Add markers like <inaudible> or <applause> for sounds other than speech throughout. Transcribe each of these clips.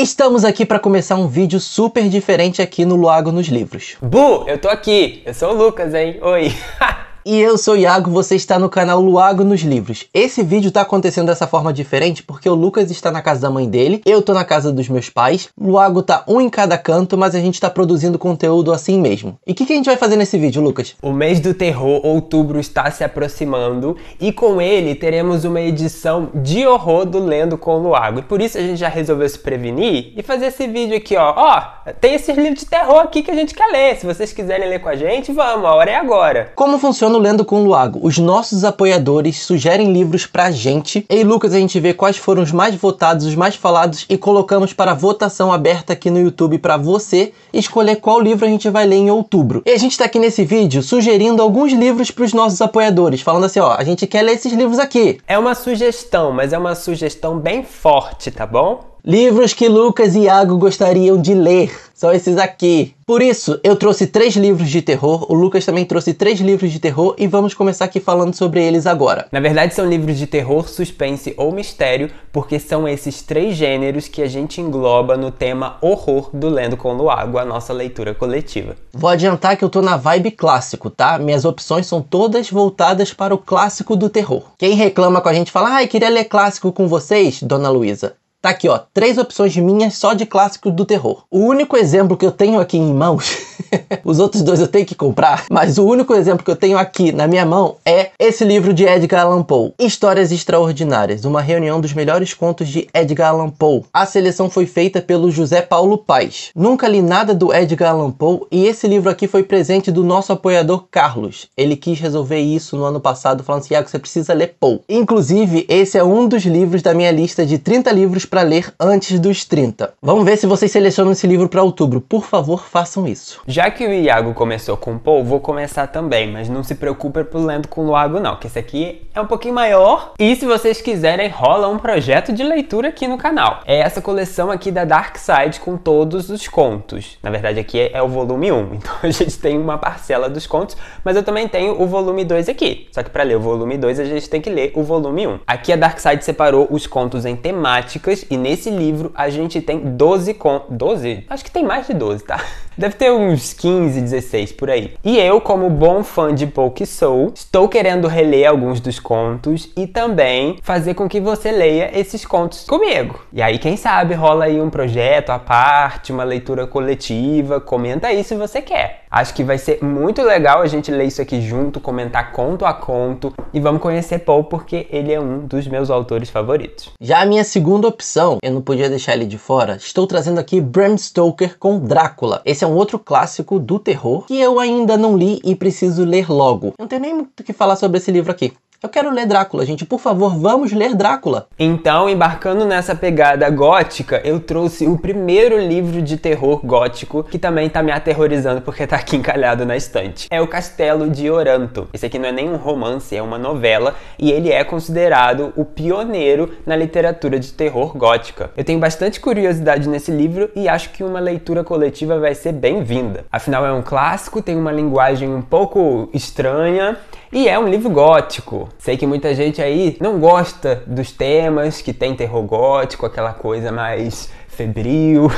Estamos aqui para começar um vídeo super diferente aqui no Luago nos Livros. Bu, eu tô aqui. Eu sou o Lucas, hein? Oi. <laughs> e eu sou o Iago, você está no canal Luago nos Livros. Esse vídeo está acontecendo dessa forma diferente porque o Lucas está na casa da mãe dele, eu estou na casa dos meus pais, Luago tá um em cada canto, mas a gente está produzindo conteúdo assim mesmo. E o que, que a gente vai fazer nesse vídeo, Lucas? O mês do terror, outubro, está se aproximando e com ele teremos uma edição de horror do Lendo com Luago. E por isso a gente já resolveu se prevenir e fazer esse vídeo aqui, ó. Ó, tem esses livros de terror aqui que a gente quer ler. Se vocês quiserem ler com a gente, vamos, a hora é agora. Como funciona no Lendo com Luago, os nossos apoiadores sugerem livros pra gente. E Lucas, a gente vê quais foram os mais votados, os mais falados e colocamos para votação aberta aqui no YouTube para você escolher qual livro a gente vai ler em outubro. E a gente tá aqui nesse vídeo sugerindo alguns livros para os nossos apoiadores, falando assim, ó, a gente quer ler esses livros aqui. É uma sugestão, mas é uma sugestão bem forte, tá bom? Livros que Lucas e Iago gostariam de ler. São esses aqui. Por isso, eu trouxe três livros de terror, o Lucas também trouxe três livros de terror e vamos começar aqui falando sobre eles agora. Na verdade, são livros de terror, suspense ou mistério, porque são esses três gêneros que a gente engloba no tema horror do Lendo com Luago, a nossa leitura coletiva. Vou adiantar que eu tô na vibe clássico, tá? Minhas opções são todas voltadas para o clássico do terror. Quem reclama com a gente fala, ai, ah, queria ler clássico com vocês, Dona Luísa. Tá aqui, ó, três opções minhas só de clássicos do terror. O único exemplo que eu tenho aqui em mãos <laughs> Os outros dois eu tenho que comprar, mas o único exemplo que eu tenho aqui na minha mão é esse livro de Edgar Allan Poe, Histórias Extraordinárias, uma reunião dos melhores contos de Edgar Allan Poe. A seleção foi feita pelo José Paulo Paz. Nunca li nada do Edgar Allan Poe e esse livro aqui foi presente do nosso apoiador Carlos. Ele quis resolver isso no ano passado, falando assim: Iago, você precisa ler Poe. Inclusive, esse é um dos livros da minha lista de 30 livros para ler antes dos 30. Vamos ver se vocês selecionam esse livro para outubro. Por favor, façam isso. Já que o Iago começou com Paul, vou começar também, mas não se preocupe por lendo com o Luago não, que esse aqui é um pouquinho maior. E se vocês quiserem, rola um projeto de leitura aqui no canal. É essa coleção aqui da Dark Side com todos os contos. Na verdade aqui é o volume 1, <laughs> então a gente tem uma parcela dos contos, mas eu também tenho o volume 2 aqui. Só que para ler o volume 2 a gente tem que ler o volume 1. Aqui a Dark Side separou os contos em temáticas e nesse livro a gente tem 12 contos... 12? Acho que tem mais de 12, tá? <laughs> Deve ter uns 15, 16 por aí. E eu, como bom fã de Poe que sou, estou querendo reler alguns dos contos e também fazer com que você leia esses contos comigo. E aí, quem sabe, rola aí um projeto à parte, uma leitura coletiva. Comenta aí se você quer. Acho que vai ser muito legal a gente ler isso aqui junto, comentar conto a conto e vamos conhecer Poe porque ele é um dos meus autores favoritos. Já a minha segunda opção, eu não podia deixar ele de fora, estou trazendo aqui Bram Stoker com Drácula. Esse é é um outro clássico do terror que eu ainda não li e preciso ler logo. não tenho nem muito o que falar sobre esse livro aqui. Eu quero ler Drácula, gente. Por favor, vamos ler Drácula. Então, embarcando nessa pegada gótica, eu trouxe o primeiro livro de terror gótico que também tá me aterrorizando porque tá aqui encalhado na estante. É O Castelo de Oranto. Esse aqui não é nem um romance, é uma novela e ele é considerado o pioneiro na literatura de terror gótica. Eu tenho bastante curiosidade nesse livro e acho que uma leitura coletiva vai ser bem-vinda. Afinal, é um clássico, tem uma linguagem um pouco estranha e é um livro gótico. Sei que muita gente aí não gosta dos temas que tem terror gótico, aquela coisa mais febril. <laughs>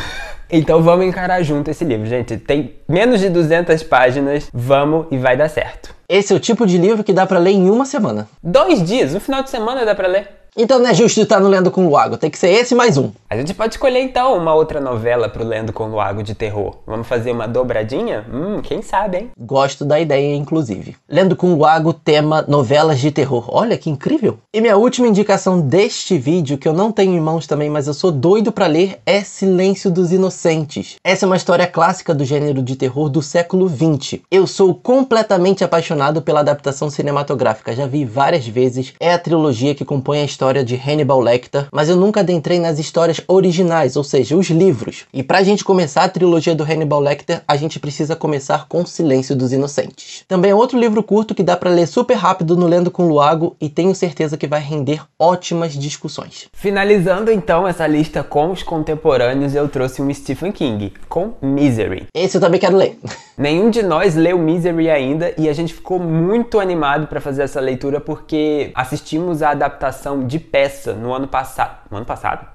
Então vamos encarar junto esse livro, gente. Tem menos de 200 páginas, vamos e vai dar certo. Esse é o tipo de livro que dá para ler em uma semana. Dois dias, um final de semana dá para ler. Então não é justo estar no Lendo com o Lago, tem que ser esse mais um. A gente pode escolher então uma outra novela pro Lendo com o Lago de terror. Vamos fazer uma dobradinha? Hum, quem sabe, hein? Gosto da ideia, inclusive. Lendo com o Lago, tema novelas de terror. Olha que incrível! E minha última indicação deste vídeo, que eu não tenho em mãos também, mas eu sou doido para ler, é Silêncio dos Inocentes. Essa é uma história clássica do gênero de terror do século XX. Eu sou completamente apaixonado pela adaptação cinematográfica, já vi várias vezes. É a trilogia que compõe a história história de Hannibal Lecter, mas eu nunca adentrei nas histórias originais, ou seja, os livros. E pra gente começar a trilogia do Hannibal Lecter, a gente precisa começar com Silêncio dos Inocentes. Também é outro livro curto que dá para ler super rápido no Lendo com Luago e tenho certeza que vai render ótimas discussões. Finalizando então essa lista com os contemporâneos, eu trouxe um Stephen King com Misery. Esse eu também quero ler. <laughs> Nenhum de nós leu Misery ainda e a gente ficou muito animado para fazer essa leitura porque assistimos a adaptação de peça no ano passado. No ano passado?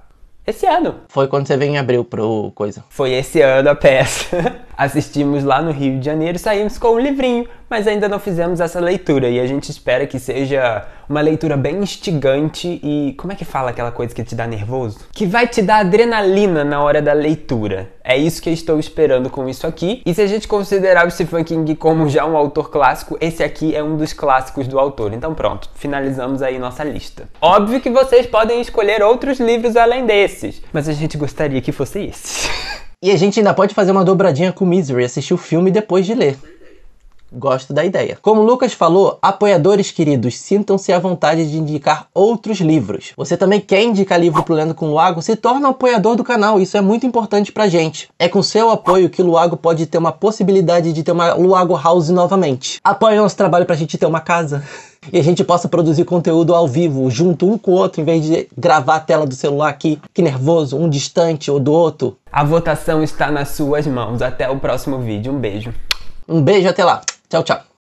Esse ano. Foi quando você veio em abril pro coisa. Foi esse ano a peça. <laughs> Assistimos lá no Rio de Janeiro, saímos com um livrinho, mas ainda não fizemos essa leitura e a gente espera que seja uma leitura bem instigante e como é que fala aquela coisa que te dá nervoso? Que vai te dar adrenalina na hora da leitura. É isso que eu estou esperando com isso aqui. E se a gente considerar o Stephen King como já um autor clássico, esse aqui é um dos clássicos do autor. Então pronto, finalizamos aí nossa lista. Óbvio que vocês podem escolher outros livros além desses, mas a gente gostaria que fosse esse. <laughs> E a gente ainda pode fazer uma dobradinha com Misery, assistir o filme depois de ler. Gosto da ideia. Como Lucas falou, apoiadores queridos, sintam-se à vontade de indicar outros livros. Você também quer indicar livro pro Lendo com Luago? Se torna um apoiador do canal, isso é muito importante pra gente. É com seu apoio que o Luago pode ter uma possibilidade de ter uma Luago House novamente. Apoie nosso trabalho pra gente ter uma casa. <laughs> e a gente possa produzir conteúdo ao vivo, junto um com o outro, em vez de gravar a tela do celular aqui, que nervoso, um distante ou do outro. A votação está nas suas mãos. Até o próximo vídeo. Um beijo. Um beijo, até lá. Chao, chao.